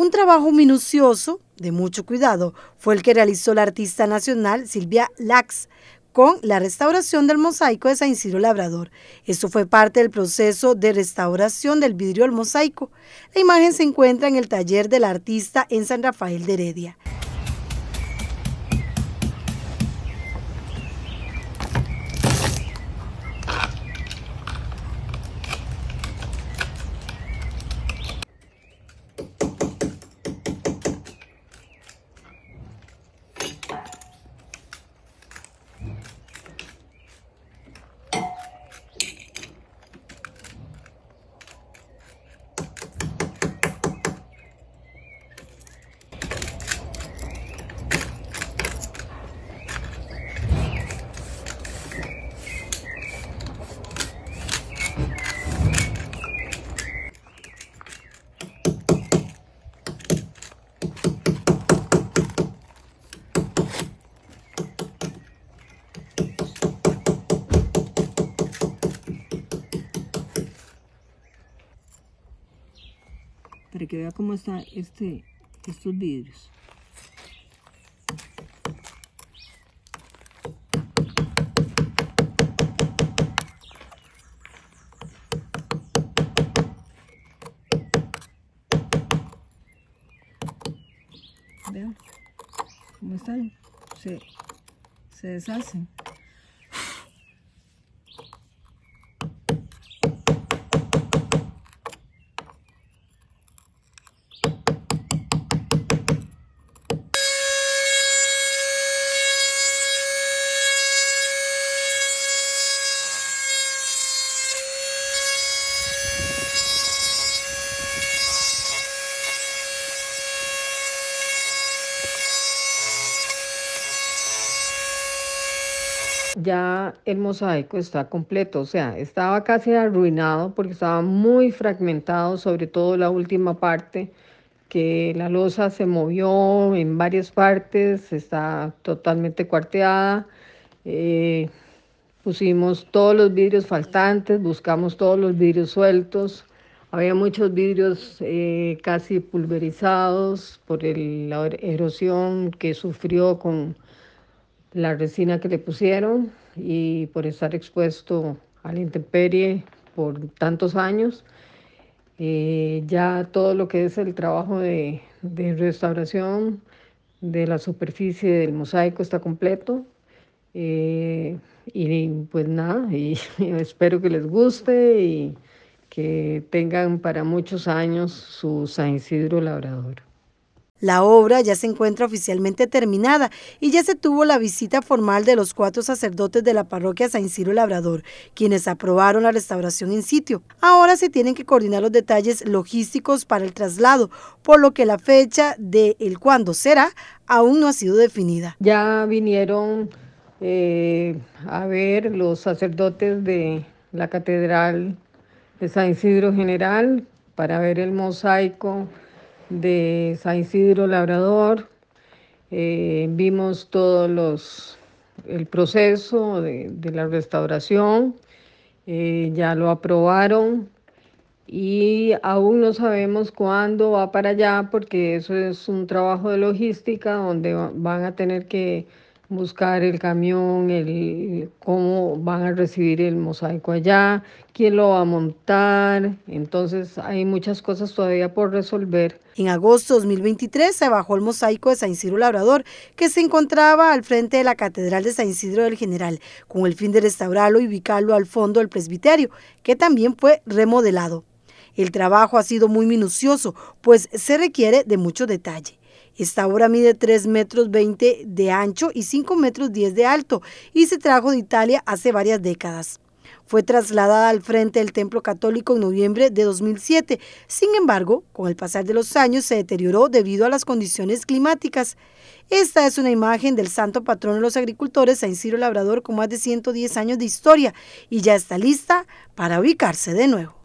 Un trabajo minucioso, de mucho cuidado, fue el que realizó la artista nacional Silvia Lax con la restauración del mosaico de San Isidro Labrador. Esto fue parte del proceso de restauración del vidrio al mosaico. La imagen se encuentra en el taller del artista en San Rafael de Heredia. para que vea cómo están este, estos vidrios. Vean cómo están, se, se deshacen. ya el mosaico está completo, o sea, estaba casi arruinado porque estaba muy fragmentado, sobre todo la última parte, que la losa se movió en varias partes, está totalmente cuarteada. Eh, pusimos todos los vidrios faltantes, buscamos todos los vidrios sueltos. Había muchos vidrios eh, casi pulverizados por la erosión que sufrió con la resina que le pusieron y por estar expuesto a la intemperie por tantos años. Eh, ya todo lo que es el trabajo de, restauración de la superficie del mosaico está completo. Eh, y pues nada, y, espero que les guste y que tengan para muchos años su San Isidro Labrador. La obra ya se encuentra oficialmente terminada y ya se tuvo la visita formal de los cuatro sacerdotes de la parroquia San Isidro Labrador, quienes aprobaron la restauración en sitio. Ahora se tienen que coordinar los detalles logísticos para el traslado, por lo que la fecha de el cuándo será aún no ha sido definida. Ya vinieron eh, a ver los sacerdotes de la Catedral de San Isidro General para ver el mosaico de San Isidro Labrador. Eh, vimos todos los el proceso de, la restauración, eh, ya lo aprobaron y aún no sabemos cuándo va para allá porque eso es un trabajo de logística donde van a tener que buscar el camión, el, cómo van a recibir el mosaico allá, quién lo va a montar. Entonces hay muchas cosas todavía por resolver. En agosto de 2023 se bajó el mosaico de San Isidro Labrador, que se encontraba al frente de la Catedral de San Isidro del General, con el fin de restaurarlo y ubicarlo al fondo del presbiterio, que también fue remodelado. El trabajo ha sido muy minucioso, pues se requiere de mucho detalle. Esta obra mide 3 metros 20 de ancho y 5 metros 10 de alto y se trajo de Italia hace varias décadas. Fue trasladada al frente del templo católico en noviembre de 2007. Sin embargo, con el pasar de los años se deterioró debido a las condiciones climáticas. Esta es una imagen del santo patrón de los agricultores, San Ciro Labrador, con más de 110 años de historia y ya está lista para ubicarse de nuevo.